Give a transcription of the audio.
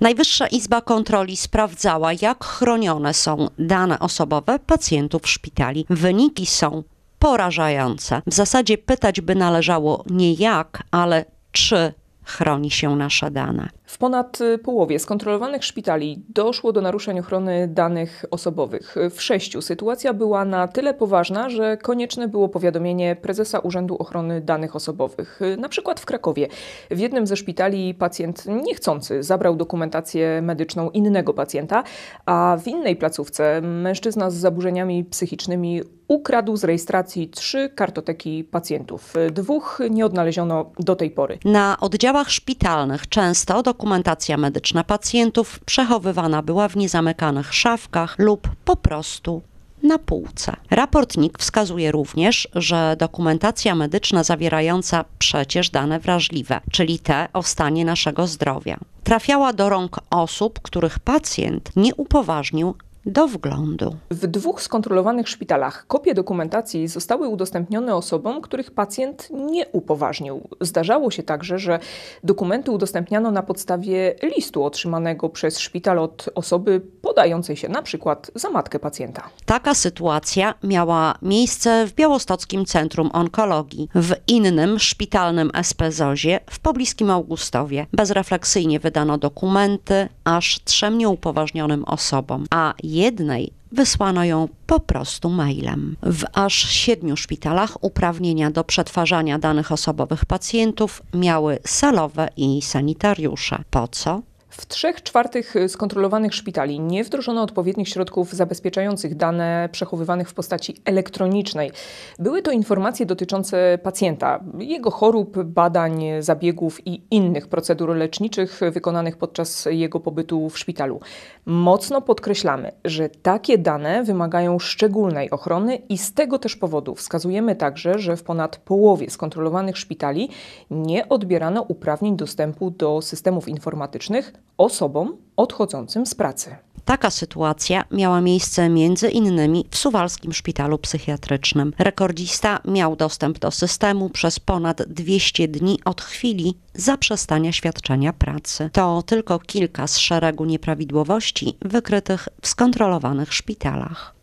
Najwyższa Izba Kontroli sprawdzała, jak chronione są dane osobowe pacjentów szpitali. Wyniki są porażające. W zasadzie pytać by należało nie jak, ale czy chroni się nasze dane. W ponad y, połowie skontrolowanych szpitali doszło do naruszeń ochrony danych osobowych. W sześciu sytuacja była na tyle poważna, że konieczne było powiadomienie prezesa Urzędu Ochrony Danych Osobowych. Na przykład w Krakowie. W jednym ze szpitali pacjent niechcący zabrał dokumentację medyczną innego pacjenta, a w innej placówce mężczyzna z zaburzeniami psychicznymi ukradł z rejestracji trzy kartoteki pacjentów. Dwóch nie odnaleziono do tej pory. Na oddziałach szpitalnych często do dokumentacja medyczna pacjentów przechowywana była w niezamykanych szafkach lub po prostu na półce. Raportnik wskazuje również, że dokumentacja medyczna zawierająca przecież dane wrażliwe, czyli te o stanie naszego zdrowia, trafiała do rąk osób, których pacjent nie upoważnił do wglądu. W dwóch skontrolowanych szpitalach kopie dokumentacji zostały udostępnione osobom, których pacjent nie upoważnił. Zdarzało się także, że dokumenty udostępniano na podstawie listu otrzymanego przez szpital od osoby podającej się na przykład za matkę pacjenta. Taka sytuacja miała miejsce w Białostockim Centrum Onkologii, w innym szpitalnym SPZOZie w pobliskim Augustowie. Bezrefleksyjnie wydano dokumenty aż trzem nieupoważnionym osobom, a jednej wysłano ją po prostu mailem. W aż siedmiu szpitalach uprawnienia do przetwarzania danych osobowych pacjentów miały salowe i sanitariusze. Po co? W trzech czwartych y, skontrolowanych szpitali nie wdrożono odpowiednich środków zabezpieczających dane przechowywanych w postaci elektronicznej. Były to informacje dotyczące pacjenta, jego chorób, badań, zabiegów i innych procedur leczniczych wykonanych podczas jego pobytu w szpitalu. Mocno podkreślamy, że takie dane wymagają szczególnej ochrony i z tego też powodu wskazujemy także, że w ponad połowie skontrolowanych szpitali nie odbierano uprawnień dostępu do systemów informatycznych osobom odchodzącym z pracy. Taka sytuacja miała miejsce między innymi w Suwalskim Szpitalu Psychiatrycznym. Rekordzista miał dostęp do systemu przez ponad 200 dni od chwili zaprzestania świadczenia pracy. To tylko kilka z szeregu nieprawidłowości wykrytych w skontrolowanych szpitalach.